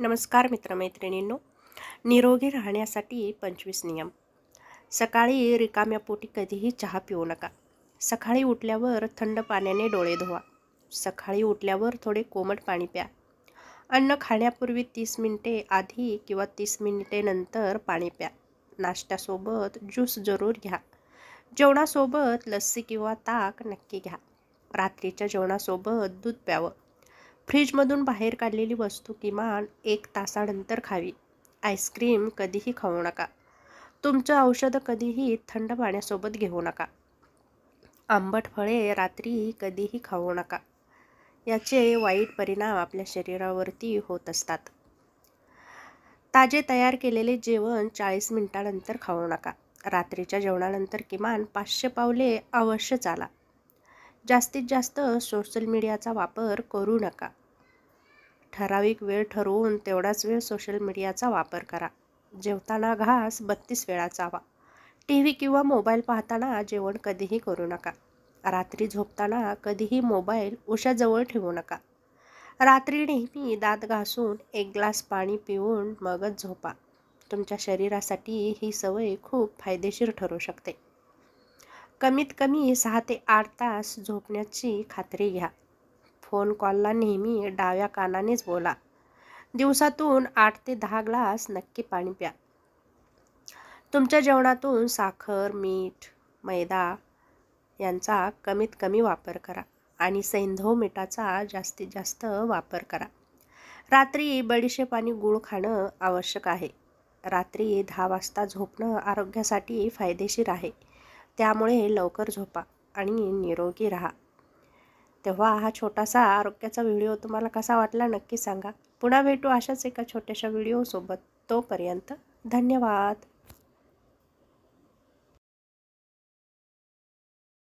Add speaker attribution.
Speaker 1: नमस्कार मित्रमैत्रिणींनो निरोगी राहण्यासाठी पंचवीस नियम सकाळी रिकाम्या पोटी कधीही चहा पिऊ नका सकाळी उठल्यावर थंड पाण्याने डोळे धुवा सकाळी उठल्यावर थोडे कोमट पाणी प्या अन्न खाण्यापूर्वी तीस मिनिटे आधी किंवा तीस मिनिटे नंतर पाणी प्या नाश्त्यासोबत ज्यूस जरूर घ्या जेवणासोबत लस्सी किंवा ताक नक्की घ्या रात्रीच्या जेवणासोबत दूध प्यावं फ्रीजमधून बाहेर काढलेली वस्तू किमान एक तासानंतर खावी आईस्क्रीम कधीही खाऊ नका तुमचं औषधं कधीही थंड पाण्यासोबत घेऊ नका आंबट फळे रात्री कधीही खाऊ नका याचे वाईट परिणाम आपल्या शरीरावरती होत असतात ताजे तयार केलेले जेवण चाळीस मिनिटानंतर खाऊ नका रात्रीच्या जेवणानंतर किमान पाचशे पावले अवश्य चाला जास्तीत जास्त सोशल मीडियाचा वापर करू नका ठराविक वेळ ठरवून तेवढाच वेळ सोशल मीडियाचा वापर करा जेवताना घास बत्तीस वेळा चावा टी व्ही किंवा मोबाईल पाहताना जेवण कधीही करू नका रात्री झोपताना कधीही मोबाईल उशाजवळ ठेवू नका रात्री नेहमी दात घासून एक ग्लास पाणी पिऊन मगच झोपा तुमच्या शरीरासाठी ही सवय खूप फायदेशीर ठरू शकते कमीत कमी सहा ते आठ तास झोपण्याची खात्री घ्या फोन कॉलला नेहमी डाव्या कानानेच बोला दिवसातून आठ ते दहा ग्लास नक्की पाणी प्या तुमच्या जेवणातून साखर मीठ मैदा यांचा कमीत कमी वापर करा आणि सैंधव मिठाचा जास्तीत जास्त वापर करा रात्री बडीशेप आणि गूळ खाणं आवश्यक आहे रात्री दहा वाजता झोपणं आरोग्यासाठी फायदेशीर आहे त्यामुळे लवकर झोपा आणि निरोगी राहा तेव्हा हा छोटासा आरोग्याचा व्हिडिओ तुम्हाला कसा वाटला नक्की सांगा पुन्हा भेटू अशाच एका छोट्याशा व्हिडिओसोबत तोपर्यंत धन्यवाद